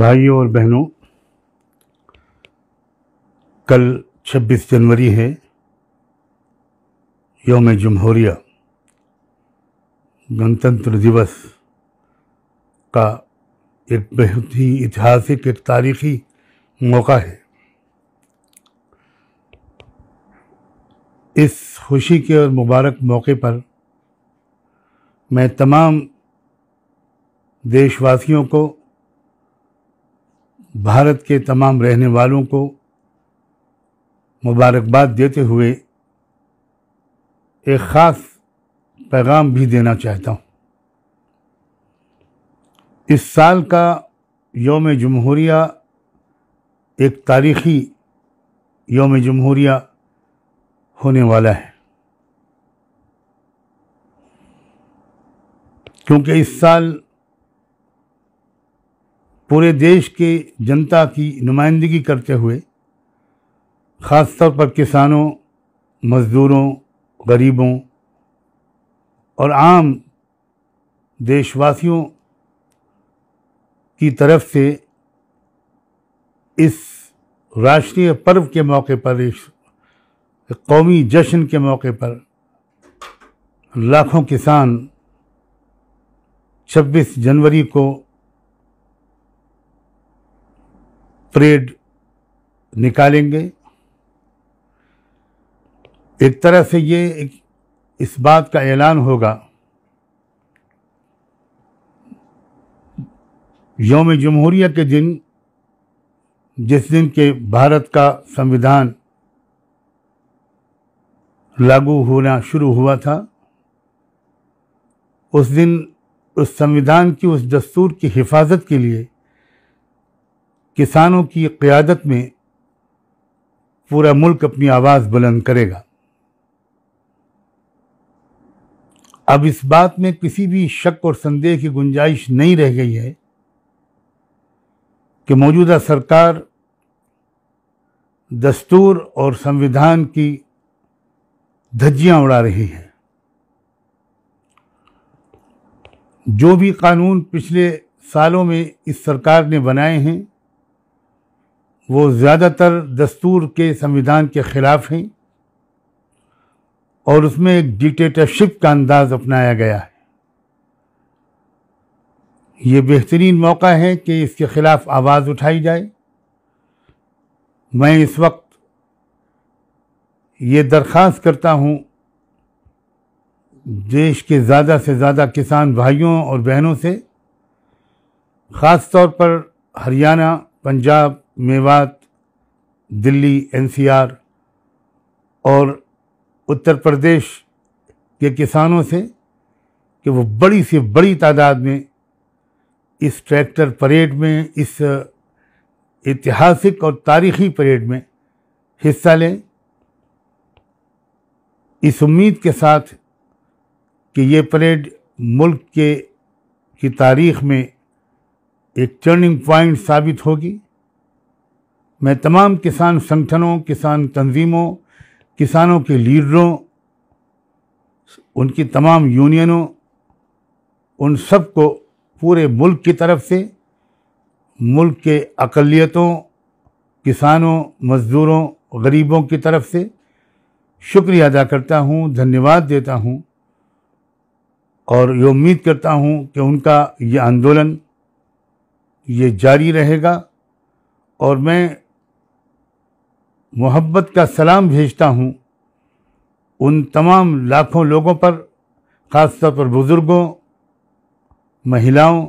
भाइयों और बहनों कल 26 जनवरी है योम जमहूरिया गणतंत्र दिवस का एक बेहद ही ऐतिहासिक एक तारीखी मौका है इस खुशी के और मुबारक मौके पर मैं तमाम देशवासियों को भारत के तमाम रहने वालों को मुबारकबाद देते हुए एक ख़ास पैगाम भी देना चाहता हूँ इस साल का योम जमहूरिया एक तारीख़ी योम जमहूरिया होने वाला है क्योंकि इस साल पूरे देश के जनता की नुमाइंदगी करते हुए ख़ास तौर पर किसानों मज़दूरों गरीबों और आम देशवासियों की तरफ से इस राष्ट्रीय पर्व के मौके पर इस कौमी जश्न के मौके पर लाखों किसान 26 जनवरी को परेड निकालेंगे एक तरह से ये एक इस बात का ऐलान होगा योम जमहूरिया के दिन जिस दिन के भारत का संविधान लागू होना शुरू हुआ था उस दिन उस संविधान की उस दस्तूर की हिफाजत के लिए किसानों की क़्यादत में पूरा मुल्क अपनी आवाज़ बुलंद करेगा अब इस बात में किसी भी शक और संदेह की गुंजाइश नहीं रह गई है कि मौजूदा सरकार दस्तूर और संविधान की धज्जियां उड़ा रही है जो भी कानून पिछले सालों में इस सरकार ने बनाए हैं वो ज़्यादातर दस्तूर के संविधान के ख़िलाफ़ हैं और उसमें एक डिक्टेटरशिप का अंदाज़ अपनाया गया है ये बेहतरीन मौका है कि इसके ख़िलाफ़ आवाज़ उठाई जाए मैं इस वक्त ये दरख्वास्त करता हूँ देश के ज़्यादा से ज़्यादा किसान भाइयों और बहनों से ख़ास तौर पर हरियाणा पंजाब मेवात दिल्ली एनसीआर और उत्तर प्रदेश के किसानों से कि वो बड़ी से बड़ी तादाद में इस ट्रैक्टर परेड में इस ऐतिहासिक और तारीखी परेड में हिस्सा लें इस उम्मीद के साथ कि ये परेड मुल्क के की तारीख में एक टर्निंग पॉइंट साबित होगी मैं तमाम किसान संगठनों किसान तंजीमों किसानों के लीडरों उनकी तमाम यूनियनों उन सब को पूरे मुल्क की तरफ से मुल्क के अकलीतों किसानों मज़दूरों गरीबों की तरफ से शुक्रिया अदा करता हूँ धन्यवाद देता हूँ और ये उम्मीद करता हूँ कि उनका ये आंदोलन ये जारी रहेगा और मैं मोहब्बत का सलाम भेजता हूँ उन तमाम लाखों लोगों पर ख़ासतौर पर बुज़ुर्गों महिलाओं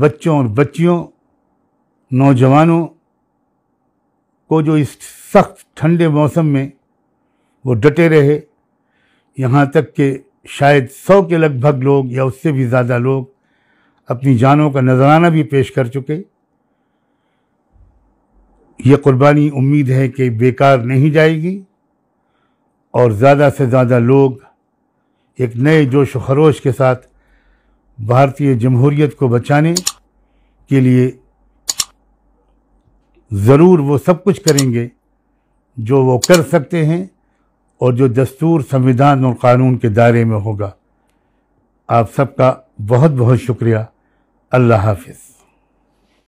बच्चों और बच्चियों नौजवानों को जो इस सख्त ठंडे मौसम में वो डटे रहे यहाँ तक कि शायद सौ के लगभग लोग या उससे भी ज़्यादा लोग अपनी जानों का नजराना भी पेश कर चुके ये कुर्बानी उम्मीद है कि बेकार नहीं जाएगी और ज़्यादा से ज़्यादा लोग एक नए जोश व खरोश के साथ भारतीय जमहूरीत को बचाने के लिए ज़रूर वो सब कुछ करेंगे जो वो कर सकते हैं और जो दस्तूर संविधान और कानून के दायरे में होगा आप सबका बहुत बहुत शुक्रिया अल्लाह हाफिज़